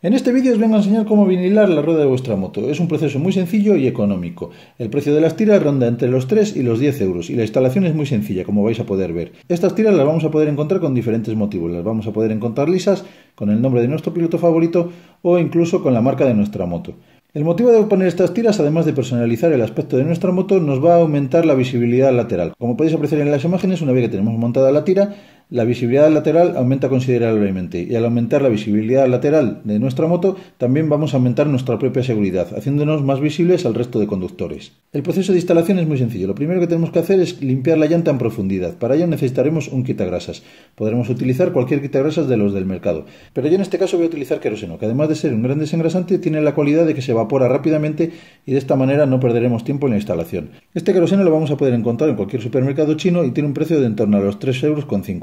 En este vídeo os vengo a enseñar cómo vinilar la rueda de vuestra moto. Es un proceso muy sencillo y económico. El precio de las tiras ronda entre los 3 y los 10 euros y la instalación es muy sencilla, como vais a poder ver. Estas tiras las vamos a poder encontrar con diferentes motivos. Las vamos a poder encontrar lisas, con el nombre de nuestro piloto favorito o incluso con la marca de nuestra moto. El motivo de poner estas tiras, además de personalizar el aspecto de nuestra moto, nos va a aumentar la visibilidad lateral. Como podéis apreciar en las imágenes, una vez que tenemos montada la tira, la visibilidad lateral aumenta considerablemente y al aumentar la visibilidad lateral de nuestra moto también vamos a aumentar nuestra propia seguridad, haciéndonos más visibles al resto de conductores. El proceso de instalación es muy sencillo. Lo primero que tenemos que hacer es limpiar la llanta en profundidad. Para ello necesitaremos un quitagrasas. Podremos utilizar cualquier quitagrasas de los del mercado. Pero yo en este caso voy a utilizar queroseno, que además de ser un gran desengrasante tiene la cualidad de que se evapora rápidamente y de esta manera no perderemos tiempo en la instalación. Este queroseno lo vamos a poder encontrar en cualquier supermercado chino y tiene un precio de en torno a los 3,50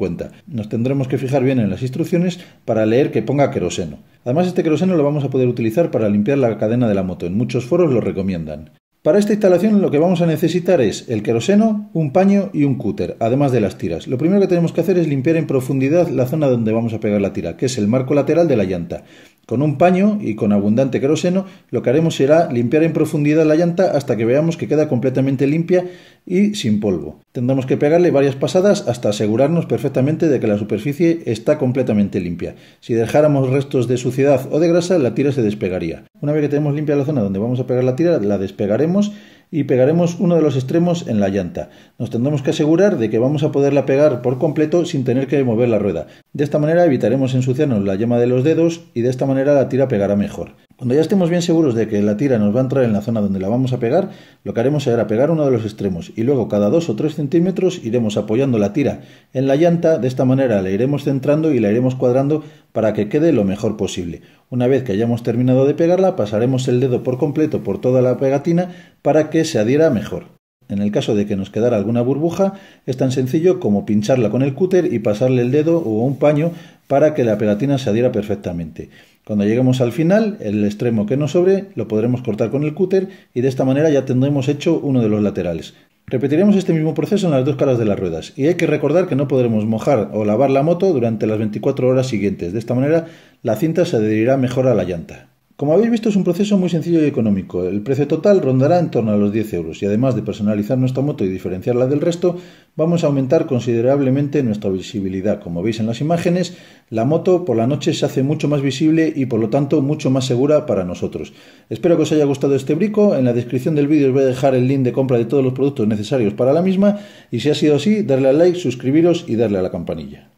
euros. Nos tendremos que fijar bien en las instrucciones para leer que ponga queroseno. Además, este queroseno lo vamos a poder utilizar para limpiar la cadena de la moto. En muchos foros lo recomiendan. Para esta instalación lo que vamos a necesitar es el queroseno, un paño y un cúter, además de las tiras. Lo primero que tenemos que hacer es limpiar en profundidad la zona donde vamos a pegar la tira, que es el marco lateral de la llanta. Con un paño y con abundante queroseno, lo que haremos será limpiar en profundidad la llanta hasta que veamos que queda completamente limpia y sin polvo. Tendremos que pegarle varias pasadas hasta asegurarnos perfectamente de que la superficie está completamente limpia. Si dejáramos restos de suciedad o de grasa, la tira se despegaría. Una vez que tenemos limpia la zona donde vamos a pegar la tira, la despegaremos y pegaremos uno de los extremos en la llanta. Nos tendremos que asegurar de que vamos a poderla pegar por completo sin tener que mover la rueda. De esta manera evitaremos ensuciarnos la yema de los dedos y de esta manera la tira pegará mejor. Cuando ya estemos bien seguros de que la tira nos va a entrar en la zona donde la vamos a pegar, lo que haremos será pegar uno de los extremos y luego cada 2 o 3 centímetros iremos apoyando la tira en la llanta, de esta manera la iremos centrando y la iremos cuadrando para que quede lo mejor posible. Una vez que hayamos terminado de pegarla, pasaremos el dedo por completo por toda la pegatina para que se adhiera mejor. En el caso de que nos quedara alguna burbuja, es tan sencillo como pincharla con el cúter y pasarle el dedo o un paño para que la pegatina se adhiera perfectamente. Cuando lleguemos al final, el extremo que nos sobre lo podremos cortar con el cúter y de esta manera ya tendremos hecho uno de los laterales. Repetiremos este mismo proceso en las dos caras de las ruedas y hay que recordar que no podremos mojar o lavar la moto durante las 24 horas siguientes. De esta manera la cinta se adherirá mejor a la llanta. Como habéis visto es un proceso muy sencillo y económico. El precio total rondará en torno a los 10 euros y además de personalizar nuestra moto y diferenciarla del resto, vamos a aumentar considerablemente nuestra visibilidad. Como veis en las imágenes, la moto por la noche se hace mucho más visible y por lo tanto mucho más segura para nosotros. Espero que os haya gustado este brico. En la descripción del vídeo os voy a dejar el link de compra de todos los productos necesarios para la misma y si ha sido así, darle a like, suscribiros y darle a la campanilla.